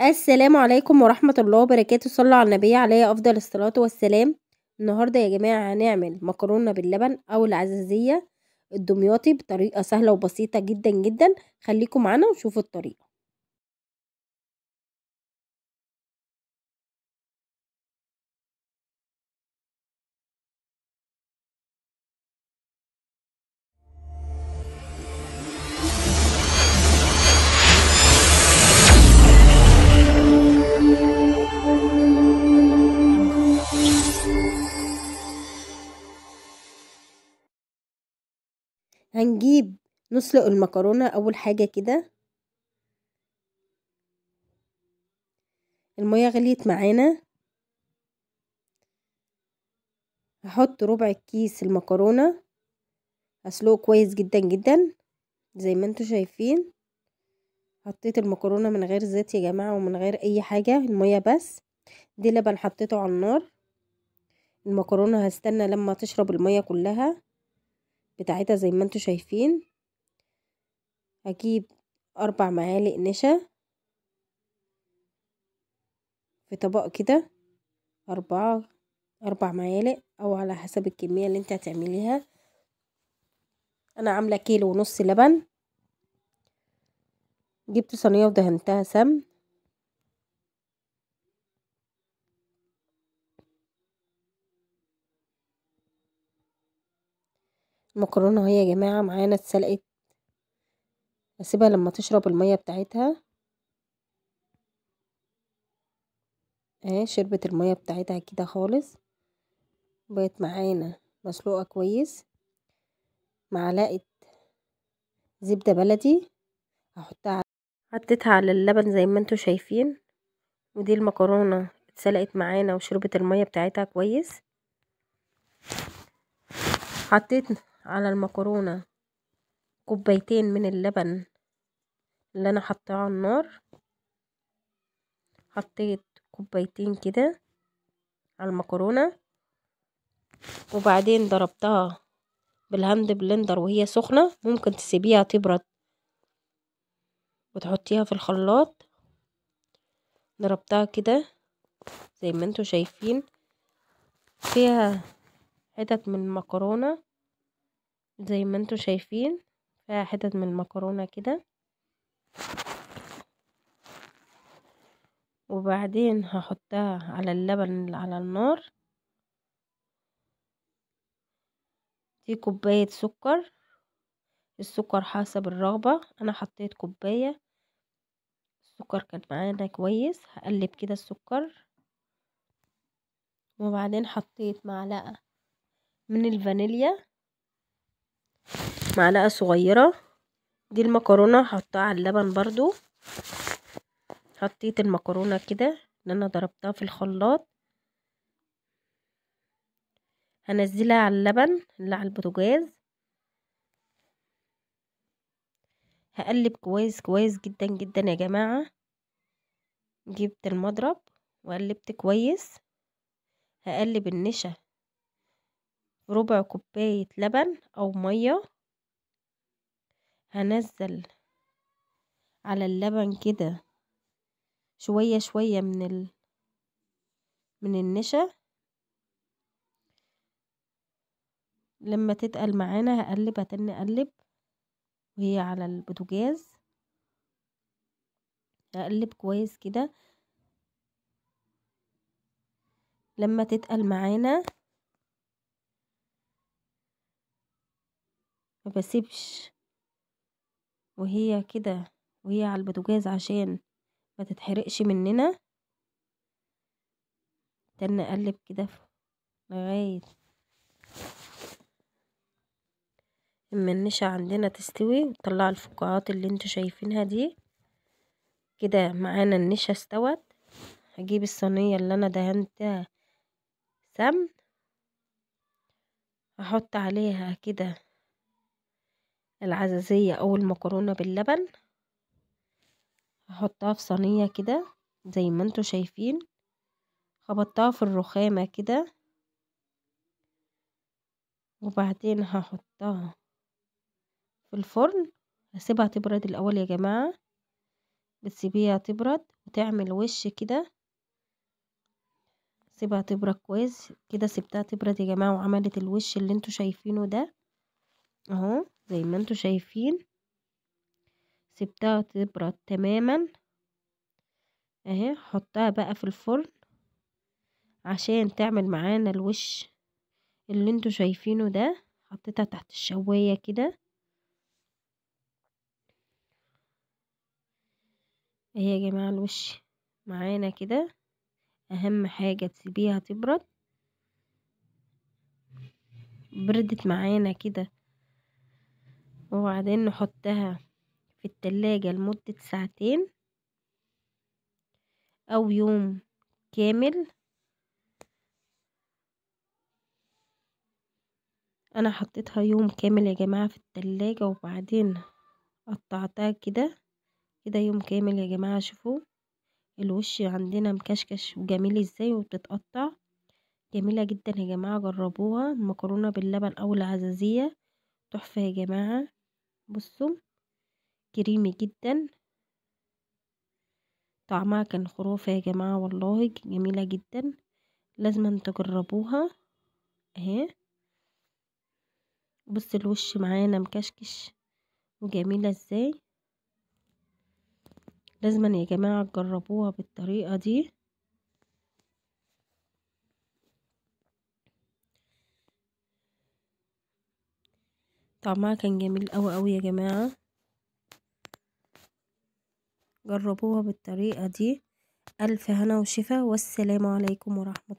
السلام عليكم ورحمة الله وبركاته صلوا على النبي عليه أفضل الصلاة والسلام النهاردة يا جماعة هنعمل مكرونة باللبن أو العزازية الدمياطي بطريقة سهلة وبسيطة جدا جدا خليكم معانا وشوفوا الطريقة هنجيب نسلق المكرونة أول حاجة كده المية غليت معانا هحط ربع كيس المكرونة هسلقه كويس جدا جدا زي ما انتوا شايفين حطيت المكرونة من غير زيت يا جماعة ومن غير اي حاجة المية بس دي لبن حطيته على النار المكرونة هستنى لما تشرب المية كلها بتاعتها زي ما انتوا شايفين هجيب أربع معالق نشا في طبق كده أربعة أربع معالق أو على حسب الكمية اللي انت هتعمليها أنا عاملة كيلو ونص لبن جبت صينية ودهنتها سمن المكرونة اهي يا جماعة معانا اتسلقت هسيبها لما تشرب المية بتاعتها اهي شربت المية بتاعتها كده خالص بقت معانا مسلوقة كويس معلقة زبدة بلدي هحطها حطيتها على اللبن زي ما انتوا شايفين ودي المكرونة اتسلقت معانا وشربت المية بتاعتها كويس حطيت على المكرونة كوبايتين من اللبن اللي انا حطاه على النار حطيت كوبايتين كده على المكرونة وبعدين ضربتها بالهاند بلندر وهي سخنة ممكن تسيبيها تبرد وتحطيها في الخلاط ضربتها كده زي ما انتوا شايفين فيها حتت من المكرونة زي ما انتم شايفين فيها حتت من المكرونة كده وبعدين هحطها على اللبن على النار دي كوباية سكر السكر حسب الرغبة انا حطيت كوباية السكر كان معانا كويس هقلب كده السكر وبعدين حطيت معلقة من الفانيليا معلقة صغيرة دي المكرونة هحطها على اللبن برضو حطيت المكرونة كده ان انا ضربتها في الخلاط هنزلها على اللبن اللي على البوتاجاز هقلب كويس كويس جدا جدا يا جماعة جبت المضرب وقلبت كويس هقلب النشا ربع كوباية لبن أو مية هنزل على اللبن كده شوية شوية من ال... من النشا لما تتقل معانا هقلب هتني اقلب وهي على البوتاجاز هقلب كويس كده لما تتقل معانا ما بسيبش وهي كده وهي على البوتاجاز عشان ما تتحرقش مننا استنى اقلب كده لغايه اما النشا عندنا تستوي نطلع الفقاعات اللي انتوا شايفينها دي كده معانا النشا استوت هجيب الصينيه اللي انا دهنتها سمن هحط عليها كده العزازية أو المكرونة باللبن هحطها في صينية كده زي ما انتوا شايفين خبطتها في الرخامة كده وبعدين هحطها في الفرن هسيبها تبرد الأول يا جماعة بتسيبيها تبرد وتعمل وش كده سيبها تبرد كويس كده سبتها تبرد يا جماعة وعملت الوش اللي انتوا شايفينه ده اهو زي ما انتوا شايفين سبتها تبرد تماما اهي حطها بقى في الفرن عشان تعمل معانا الوش اللي انتوا شايفينه ده حطيتها تحت الشواية كده اهي يا جماعة الوش معانا كده اهم حاجة تسيبيها تبرد بردت معانا كده وبعدين نحطها في التلاجة لمدة ساعتين أو يوم كامل أنا حطيتها يوم كامل يا جماعة في التلاجة وبعدين قطعتها كده كده يوم كامل يا جماعة شوفوا الوش عندنا مكشكش وجميل ازاي وبتتقطع جميلة جدا يا جماعة جربوها مكرونة باللبن أو العزازية تحفة يا جماعة بصوا كريمي جدا طعمها كان خرافي يا جماعة والله جميلة جدا لازم تجربوها اهي بص الوش معانا مكشكش وجميلة ازاي لازما يا جماعة تجربوها بالطريقة دي طعمها كان جميل قوي قوي يا جماعة جربوها بالطريقة دي ألف هنا وشفا والسلام عليكم ورحمة الله